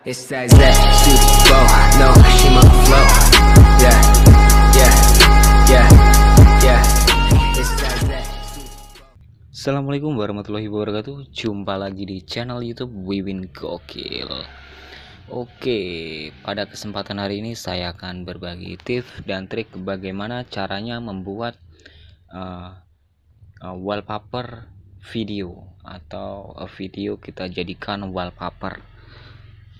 It's that that super No, she my flow. Yeah, yeah, yeah, yeah. Assalamualaikum warahmatullahi wabarakatuh. Jumpa lagi di channel YouTube Wiwin Gokil. Oke, pada kesempatan hari ini saya akan berbagi tips dan trik bagaimana caranya membuat uh, uh, wallpaper video atau eh, video kita jadikan wallpaper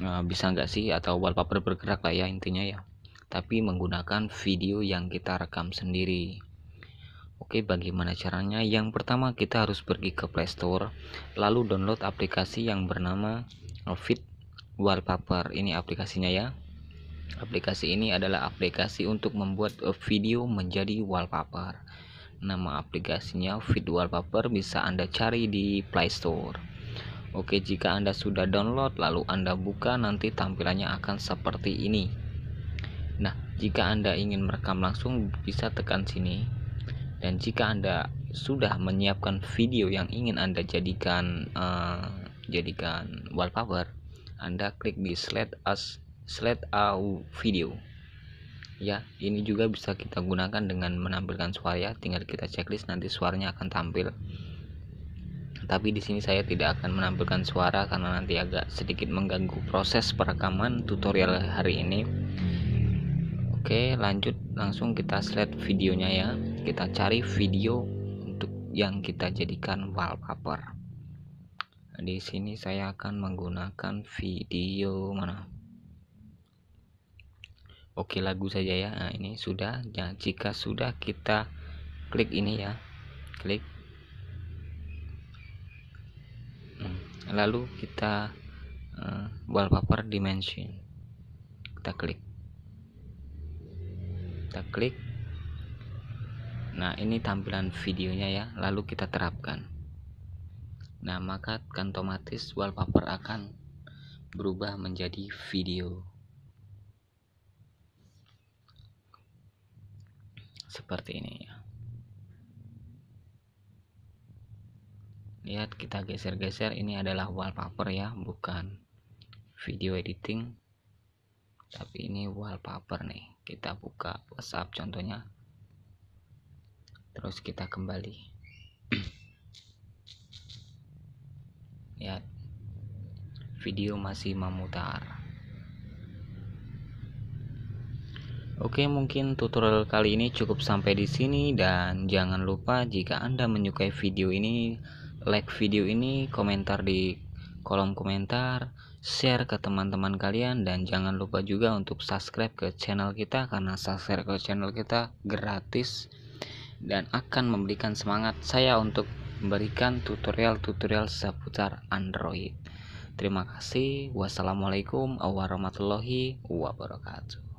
Eh, bisa nggak sih atau wallpaper bergerak lah ya intinya ya tapi menggunakan video yang kita rekam sendiri Oke bagaimana caranya yang pertama kita harus pergi ke Play Store lalu download aplikasi yang bernama Fit Wallpaper ini aplikasinya ya aplikasi ini adalah aplikasi untuk membuat eh, video menjadi wallpaper nama aplikasinya Fit Wallpaper bisa Anda cari di Play Store Oke, jika Anda sudah download lalu Anda buka nanti tampilannya akan seperti ini. Nah, jika Anda ingin merekam langsung bisa tekan sini. Dan jika Anda sudah menyiapkan video yang ingin Anda jadikan uh, jadikan wallpaper, Anda klik di slide as slide au video. Ya, ini juga bisa kita gunakan dengan menampilkan suara ya. Tinggal kita checklist nanti suaranya akan tampil tapi di sini saya tidak akan menampilkan suara karena nanti agak sedikit mengganggu proses perekaman tutorial hari ini. Oke, lanjut langsung kita slide videonya ya. Kita cari video untuk yang kita jadikan wallpaper. Di sini saya akan menggunakan video mana? Oke, lagu saja ya. Nah, ini sudah. Nah, jika sudah kita klik ini ya. Klik lalu kita uh, eh, wallpaper dimension kita klik kita klik nah ini tampilan videonya ya lalu kita terapkan nah maka kan otomatis wallpaper akan berubah menjadi video seperti ini ya lihat kita geser-geser ini adalah wallpaper ya bukan video editing tapi ini wallpaper nih kita buka WhatsApp contohnya terus kita kembali lihat video masih memutar Oke, mungkin tutorial kali ini cukup sampai di sini dan jangan lupa jika Anda menyukai video ini like video ini, komentar di kolom komentar, share ke teman-teman kalian dan jangan lupa juga untuk subscribe ke channel kita karena subscribe ke channel kita gratis dan akan memberikan semangat saya untuk memberikan tutorial-tutorial seputar Android. Terima kasih. Wassalamualaikum warahmatullahi wabarakatuh.